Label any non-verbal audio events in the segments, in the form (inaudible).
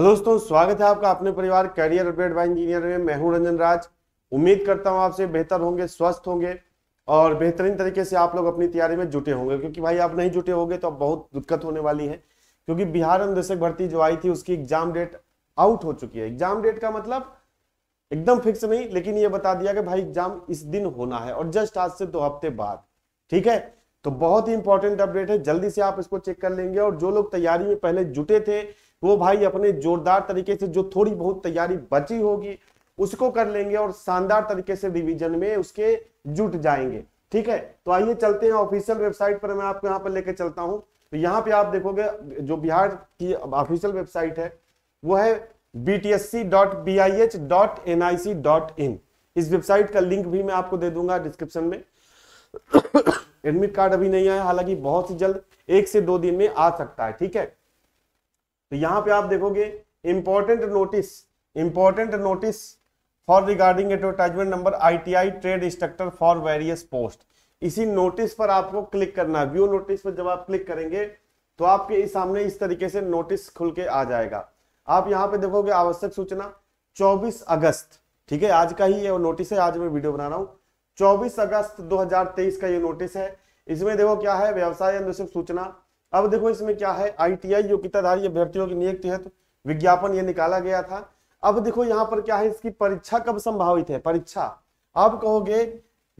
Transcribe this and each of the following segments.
hello दोस्तों स्वागत है आपका अपने परिवार करियर अपडेट बाय इंजीनियर में मैं हूं रंजन राज उम्मीद करता हूं आपसे बेहतर होंगे स्वस्थ होंगे और बेहतरीन तरीके से आप लोग अपनी तैयारी में जुटे होंगे क्योंकि भाई आप नहीं जुटे होंगे तो अब बहुत दिक्कत होने वाली है क्योंकि बिहार अनुदेशक भर्ती जो आई थी उसकी एग्जाम डेट आउट हो चुकी है एग्जाम डेट का मतलब एकदम फिक्स नहीं लेकिन ये बता दिया कि भाई एग्जाम इस दिन होना है और जस्ट आज से दो हफ्ते बाद ठीक है तो बहुत ही इंपॉर्टेंट अपडेट है जल्दी से आप इसको चेक कर लेंगे और जो लोग तैयारी में पहले जुटे थे वो भाई अपने जोरदार तरीके से जो थोड़ी बहुत तैयारी बची होगी उसको कर लेंगे और शानदार तरीके से रिविजन में उसके जुट जाएंगे ठीक है तो आइए चलते हैं ऑफिशियल वेबसाइट पर मैं आपको यहाँ पर लेकर चलता हूँ तो यहाँ पे आप देखोगे जो बिहार की ऑफिशियल वेबसाइट है वो है btsc.bih.nic.in इस वेबसाइट का लिंक भी मैं आपको दे दूंगा डिस्क्रिप्शन में एडमिट (coughs) कार्ड अभी नहीं आया हालांकि बहुत ही जल्द एक से दो दिन में आ सकता है ठीक है तो यहां पे आप देखोगे important notice important notice for regarding advertisement number ITI trade instructor for various post इसी नोटिस पर आपको क्लिक करना व्यू नोटिस पर जब आप क्लिक करेंगे तो आपके सामने इस तरीके से नोटिस खुल के आ जाएगा आप यहां पे देखोगे आवश्यक सूचना 24 अगस्त ठीक है आज का ही ये नोटिस है आज मैं वीडियो बना रहा हूं 24 अगस्त 2023 का ये नोटिस है इसमें देखो क्या है व्यवसाय सूचना अब देखो इसमें क्या है आईटीआई योग्यताधारी अभ्यर्थियों की नियुक्ति है तो विज्ञापन ये निकाला गया था अब देखो यहाँ पर क्या है इसकी परीक्षा कब संभावित है परीक्षा आप कहोगे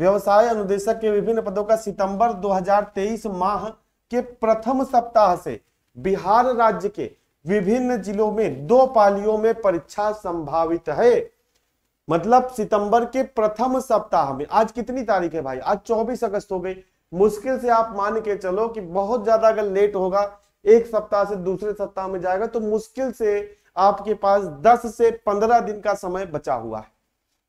व्यवसाय अनुदेशक के विभिन्न पदों का सितंबर 2023 माह के प्रथम सप्ताह से बिहार राज्य के विभिन्न जिलों में दो पालियों में परीक्षा संभावित है मतलब सितंबर के प्रथम सप्ताह में आज कितनी तारीख है भाई आज 24 अगस्त हो गई मुश्किल से आप मान के चलो कि बहुत ज्यादा अगर लेट होगा एक सप्ताह से दूसरे सप्ताह में जाएगा तो मुश्किल से आपके पास 10 से 15 दिन का समय बचा हुआ है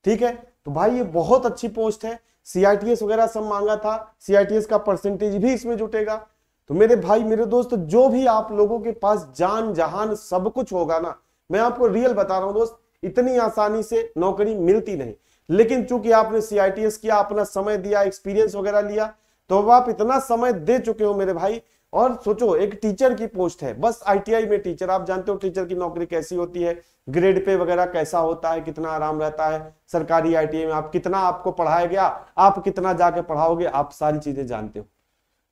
ठीक है तो भाई ये बहुत अच्छी पोस्ट है सीआईटीएस वगैरह सब मांगा था सीआईटीएस का परसेंटेज भी इसमें जुटेगा तो मेरे भाई मेरे दोस्त जो भी आप लोगों के पास जान जहान सब कुछ होगा ना मैं आपको रियल बता रहा हूं दोस्त इतनी आसानी से नौकरी मिलती नहीं लेकिन चूंकि आपने सीआईटीएस किया अपना समय दिया एक्सपीरियंस वगैरह लिया तो आप इतना समय दे चुके हो मेरे भाई और सोचो एक टीचर की पोस्ट है बस आईटीआई में टीचर आप जानते हो टीचर की नौकरी कैसी होती है ग्रेड पे वगैरह कैसा होता है कितना आराम रहता है सरकारी आईटीआई में आप कितना आपको पढ़ाया गया आप कितना जाके पढ़ाओगे आप सारी चीजें जानते हो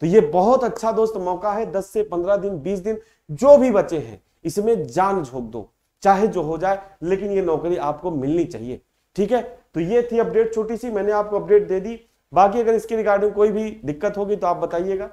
तो ये बहुत अच्छा दोस्त मौका है दस से पंद्रह दिन बीस दिन जो भी बचे हैं इसमें जान झोंक दो चाहे जो हो जाए लेकिन ये नौकरी आपको मिलनी चाहिए ठीक है तो ये थी अपडेट छोटी सी मैंने आपको अपडेट दे दी बाकी अगर इसके रिगार्डिंग कोई भी दिक्कत होगी तो आप बताइएगा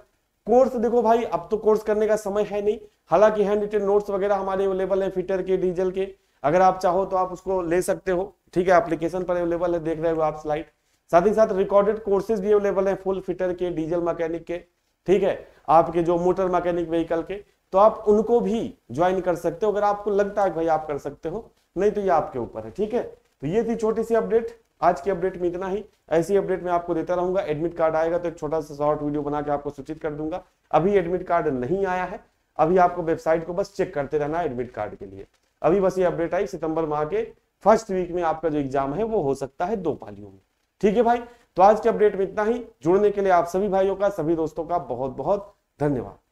कोर्स देखो भाई अब तो कोर्स करने का समय है नहीं हालांकि हैंड रिटेन नोट्स वगैरह हमारे अवेलेबल है फिटर के डीजल के अगर आप चाहो तो आप उसको ले सकते हो ठीक है एप्लीकेशन पर अवेलेबल है देख रहे हो आप स्लाइड साथ ही साथ रिकॉर्डेड कोर्सेज भी अवेलेबल है फुल फिटर के डीजल मैकेनिक के ठीक है आपके जो मोटर मैकेनिक व्हीकल के तो आप उनको भी ज्वाइन कर सकते हो अगर आपको लगता है भाई आप कर सकते हो नहीं तो ये आपके ऊपर है ठीक है तो ये थी छोटी सी अपडेट आज की अपडेट में इतना ही ऐसी अपडेट में आपको देता रहूंगा एडमिट कार्ड आएगा तो एक छोटा सा शॉर्ट वीडियो बना के आपको सूचित कर दूंगा अभी एडमिट कार्ड नहीं आया है अभी आपको वेबसाइट को बस चेक करते रहना एडमिट कार्ड के लिए अभी बस ये अपडेट आई सितंबर माह के फर्स्ट वीक में आपका जो एग्जाम है वो हो सकता है दो पालियों में ठीक है भाई तो आज के अपडेट में इतना ही जुड़ने के लिए आप सभी भाइयों का सभी दोस्तों का बहुत बहुत धन्यवाद